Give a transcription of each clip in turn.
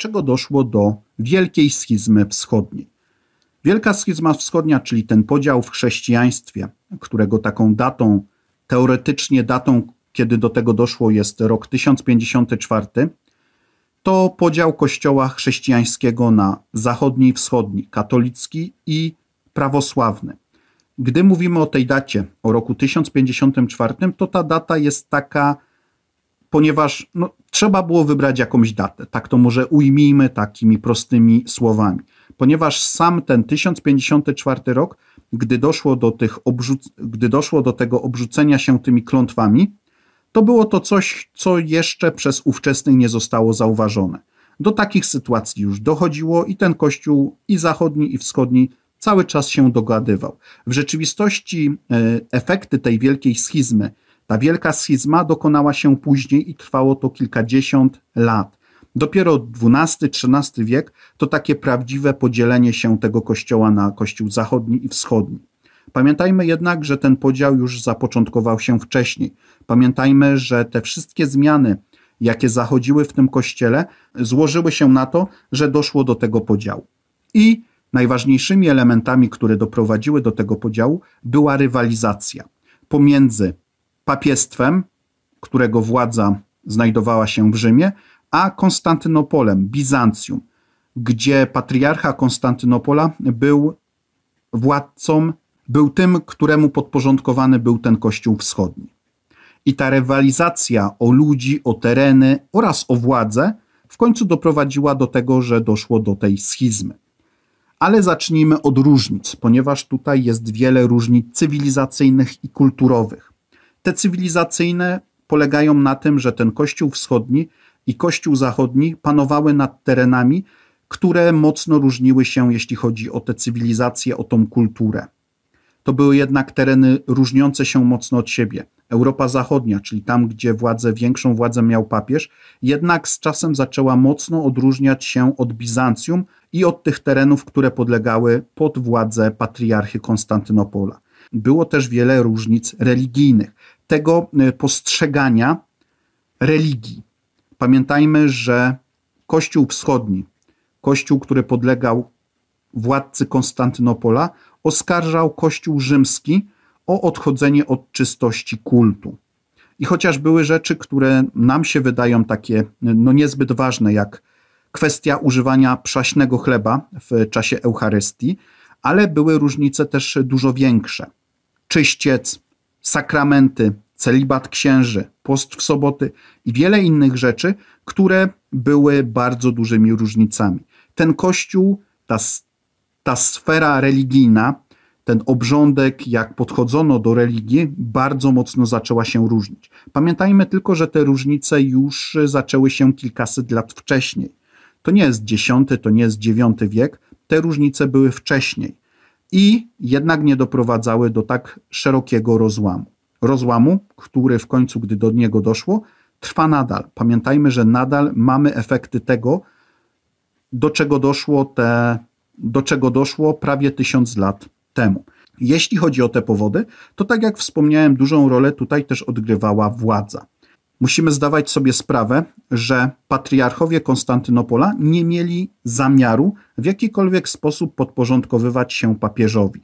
czego doszło do wielkiej schizmy wschodniej. Wielka schizma wschodnia, czyli ten podział w chrześcijaństwie, którego taką datą, teoretycznie datą, kiedy do tego doszło, jest rok 1054, to podział kościoła chrześcijańskiego na zachodni i wschodni, katolicki i prawosławny. Gdy mówimy o tej dacie, o roku 1054, to ta data jest taka, ponieważ no, Trzeba było wybrać jakąś datę. Tak to może ujmijmy takimi prostymi słowami. Ponieważ sam ten 1054 rok, gdy doszło do, tych obrzuc- gdy doszło do tego obrzucenia się tymi klątwami, to było to coś, co jeszcze przez ówczesnych nie zostało zauważone. Do takich sytuacji już dochodziło i ten kościół, i zachodni, i wschodni, cały czas się dogadywał. W rzeczywistości e, efekty tej wielkiej schizmy ta wielka schizma dokonała się później i trwało to kilkadziesiąt lat. Dopiero XII-XIII wiek to takie prawdziwe podzielenie się tego kościoła na kościół zachodni i wschodni. Pamiętajmy jednak, że ten podział już zapoczątkował się wcześniej. Pamiętajmy, że te wszystkie zmiany, jakie zachodziły w tym kościele, złożyły się na to, że doszło do tego podziału. I najważniejszymi elementami, które doprowadziły do tego podziału, była rywalizacja pomiędzy papiestwem, którego władza znajdowała się w Rzymie, a Konstantynopolem, Bizancjum, gdzie patriarcha Konstantynopola był władcą, był tym, któremu podporządkowany był ten Kościół Wschodni. I ta rywalizacja o ludzi, o tereny oraz o władzę w końcu doprowadziła do tego, że doszło do tej schizmy. Ale zacznijmy od różnic, ponieważ tutaj jest wiele różnic cywilizacyjnych i kulturowych. Te cywilizacyjne polegają na tym, że ten Kościół wschodni i Kościół zachodni panowały nad terenami, które mocno różniły się, jeśli chodzi o tę cywilizację, o tą kulturę. To były jednak tereny różniące się mocno od siebie. Europa Zachodnia, czyli tam, gdzie władzę, większą władzę miał papież, jednak z czasem zaczęła mocno odróżniać się od Bizancjum i od tych terenów, które podlegały pod władzę patriarchy Konstantynopola było też wiele różnic religijnych, tego e, postrzegania religii. Pamiętajmy, że Kościół Wschodni, Kościół, który podlegał władcy Konstantynopola, oskarżał Kościół Rzymski o odchodzenie od czystości kultu. I chociaż były rzeczy, które nam się wydają takie e, no niezbyt ważne, jak kwestia używania przaśnego chleba w czasie Eucharystii, ale były różnice też dużo większe czyściec, sakramenty, celibat księży, post w soboty i wiele innych rzeczy, które były bardzo dużymi różnicami. Ten kościół, ta, ta sfera religijna, ten obrządek, jak podchodzono do religii, bardzo mocno zaczęła się różnić. Pamiętajmy tylko, że te różnice już zaczęły się kilkaset lat wcześniej. To nie jest X, to nie jest IX wiek, te różnice były wcześniej i jednak nie doprowadzały do tak szerokiego rozłamu. Rozłamu, który w końcu, gdy do niego doszło, trwa nadal. Pamiętajmy, że nadal mamy efekty tego, do czego doszło, te, do czego doszło prawie tysiąc lat temu. Jeśli chodzi o te powody, to tak jak wspomniałem, dużą rolę tutaj też odgrywała władza musimy zdawać sobie sprawę, że patriarchowie Konstantynopola nie mieli zamiaru w jakikolwiek sposób podporządkowywać się papieżowi.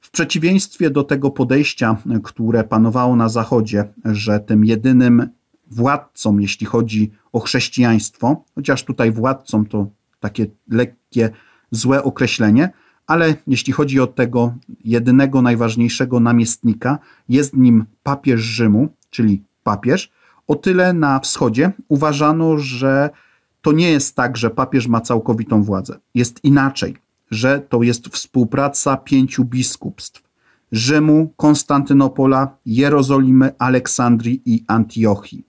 W przeciwieństwie do tego podejścia, które panowało na Zachodzie, że tym jedynym władcą, jeśli chodzi o chrześcijaństwo, chociaż tutaj władcą to takie lekkie, złe określenie, ale jeśli chodzi o tego jedynego, najważniejszego namiestnika, jest nim papież Rzymu, czyli papież. O tyle na wschodzie uważano, że to nie jest tak, że papież ma całkowitą władzę. Jest inaczej, że to jest współpraca pięciu biskupstw: Rzymu, Konstantynopola, Jerozolimy, Aleksandrii i Antiochii.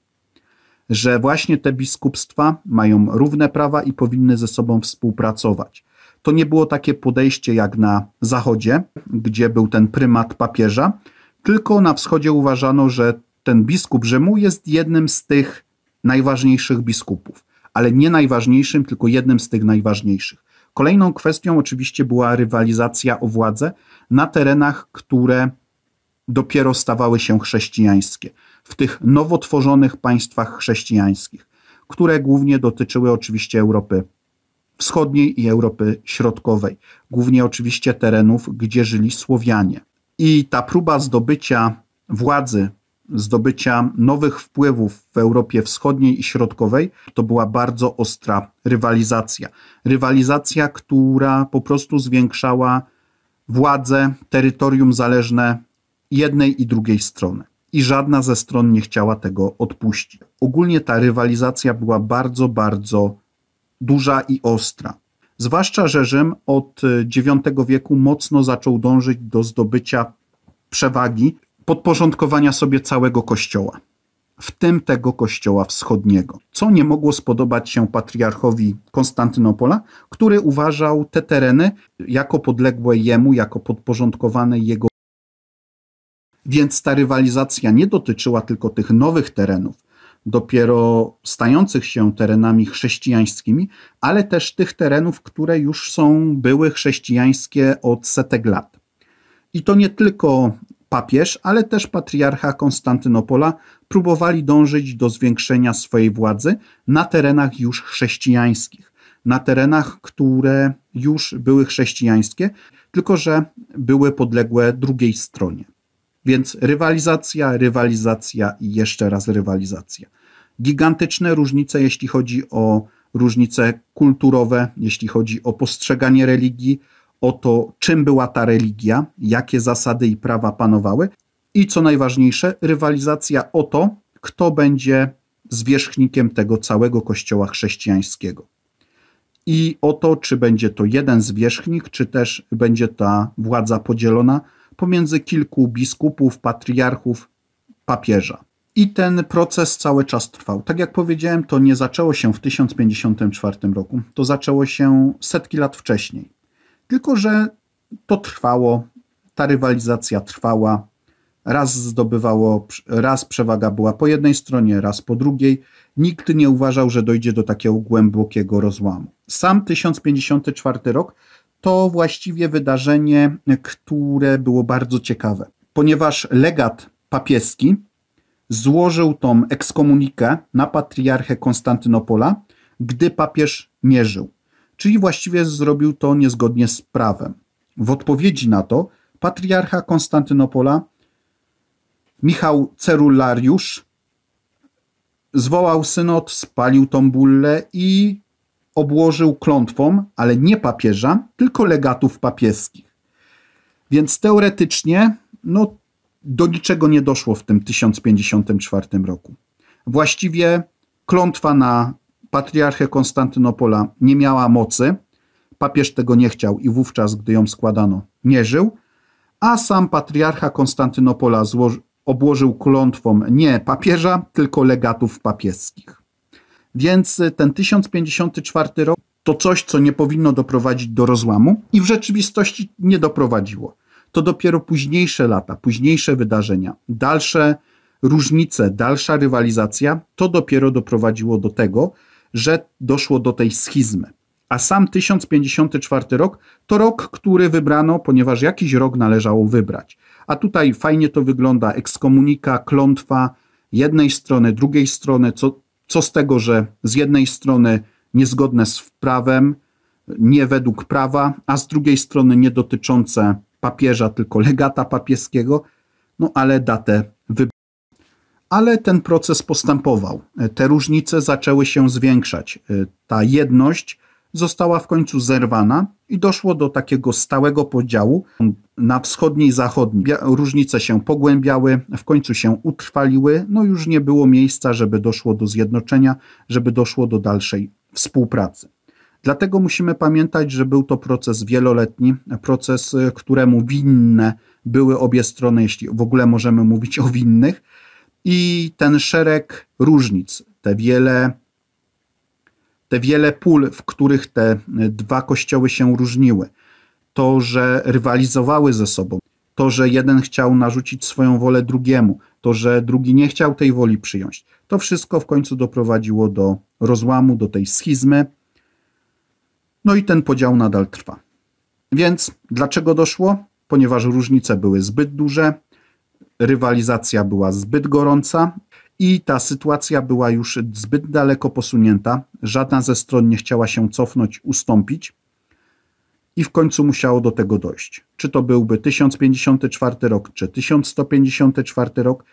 Że właśnie te biskupstwa mają równe prawa i powinny ze sobą współpracować. To nie było takie podejście jak na Zachodzie, gdzie był ten prymat papieża, tylko na Wschodzie uważano, że ten biskup Rzymu jest jednym z tych najważniejszych biskupów, ale nie najważniejszym, tylko jednym z tych najważniejszych. Kolejną kwestią oczywiście była rywalizacja o władzę na terenach, które dopiero stawały się chrześcijańskie, w tych nowotworzonych państwach chrześcijańskich, które głównie dotyczyły oczywiście Europy Wschodniej i Europy Środkowej, głównie oczywiście terenów, gdzie żyli Słowianie. I ta próba zdobycia władzy zdobycia nowych wpływów w Europie Wschodniej i Środkowej, to była bardzo ostra rywalizacja. Rywalizacja, która po prostu zwiększała władzę, terytorium zależne jednej i drugiej strony. I żadna ze stron nie chciała tego odpuścić. Ogólnie ta rywalizacja była bardzo, bardzo duża i ostra. Zwłaszcza, że Rzym od e, IX wieku mocno zaczął dążyć do zdobycia przewagi podporządkowania sobie całego kościoła, w tym tego kościoła wschodniego, co nie mogło spodobać się patriarchowi Konstantynopola, który uważał te tereny jako podległe jemu, jako podporządkowane jego. Więc ta rywalizacja nie dotyczyła tylko tych nowych terenów, dopiero stających się terenami chrześcijańskimi, ale też tych terenów, które już są były chrześcijańskie od setek lat. I to nie tylko Papież, ale też patriarcha Konstantynopola próbowali dążyć do zwiększenia swojej władzy na terenach już chrześcijańskich, na terenach, które już były chrześcijańskie, tylko że były podległe drugiej stronie. Więc rywalizacja, rywalizacja i jeszcze raz rywalizacja. Gigantyczne różnice, jeśli chodzi o różnice kulturowe, jeśli chodzi o postrzeganie religii, o to, czym była ta religia, jakie zasady i prawa panowały i co najważniejsze, rywalizacja o to, kto będzie zwierzchnikiem tego całego kościoła chrześcijańskiego. I o to, czy będzie to jeden zwierzchnik, czy też będzie ta władza podzielona pomiędzy kilku biskupów, patriarchów, papieża. I ten proces cały czas trwał. Tak jak powiedziałem, to nie zaczęło się w 1054 roku, to zaczęło się setki lat wcześniej. Tylko, że to trwało, ta rywalizacja trwała. Raz zdobywało, raz przewaga była po jednej stronie, raz po drugiej. Nikt nie uważał, że dojdzie do takiego głębokiego rozłamu. Sam 1054 rok to właściwie wydarzenie, które było bardzo ciekawe, ponieważ legat papieski złożył tą ekskomunikę na patriarchę Konstantynopola, gdy papież nie żył czyli właściwie zrobił to niezgodnie z prawem. W odpowiedzi na to patriarcha Konstantynopola Michał Cerulariusz zwołał synod, spalił tą bullę i obłożył klątwą, ale nie papieża, tylko legatów papieskich. Więc teoretycznie no, do niczego nie doszło w tym 1054 roku. Właściwie klątwa na patriarchę Konstantynopola nie miała mocy, papież tego nie chciał i wówczas, gdy ją składano, nie żył, a sam patriarcha Konstantynopola obłożył klątwą nie papieża, tylko legatów papieskich. Więc y, ten 1054 rok to coś, co nie powinno doprowadzić do rozłamu i w rzeczywistości nie doprowadziło. To dopiero późniejsze lata, późniejsze wydarzenia, dalsze różnice, dalsza rywalizacja, to dopiero doprowadziło do tego, że doszło do tej schizmy. A sam 1054 rok to rok, który wybrano, ponieważ jakiś rok należało wybrać. A tutaj fajnie to wygląda: ekskomunika, klątwa jednej strony, drugiej strony. Co, co z tego, że z jednej strony niezgodne z prawem, nie według prawa, a z drugiej strony nie dotyczące papieża, tylko legata papieskiego, no ale datę wybrano ale ten proces postępował. Te różnice zaczęły się zwiększać. Ta jedność została w końcu zerwana i doszło do takiego stałego podziału na wschodni i zachodni. Różnice się pogłębiały, w końcu się utrwaliły, no już nie było miejsca, żeby doszło do zjednoczenia, żeby doszło do dalszej współpracy. Dlatego musimy pamiętać, że był to proces wieloletni, proces, któremu winne były obie strony, jeśli w ogóle możemy mówić o winnych i ten szereg różnic, te wiele, te wiele pól, w których te e, dwa kościoły się różniły, to, że rywalizowały ze sobą, to, że jeden chciał narzucić swoją wolę drugiemu, to, że drugi nie chciał tej woli przyjąć, to wszystko w końcu doprowadziło do rozłamu, do tej schizmy. No i ten podział nadal trwa. Więc dlaczego doszło? Ponieważ różnice były zbyt duże, rywalizacja była zbyt gorąca i ta sytuacja była już zbyt daleko posunięta. Żadna ze stron nie chciała się cofnąć, ustąpić i w końcu musiało do tego dojść. Czy to byłby 1054 rok, czy 1154 rok,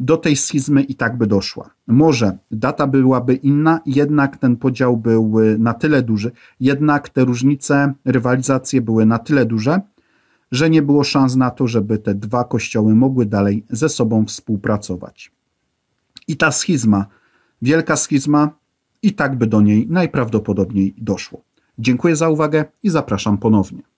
do tej schizmy i tak by doszła. Może data byłaby inna, jednak ten podział był na tyle duży, jednak te różnice, rywalizacje były na tyle duże, że nie było szans na to, żeby te dwa kościoły mogły dalej ze sobą współpracować. I ta schizma, wielka schizma, i tak by do niej najprawdopodobniej doszło. Dziękuję za uwagę i zapraszam ponownie.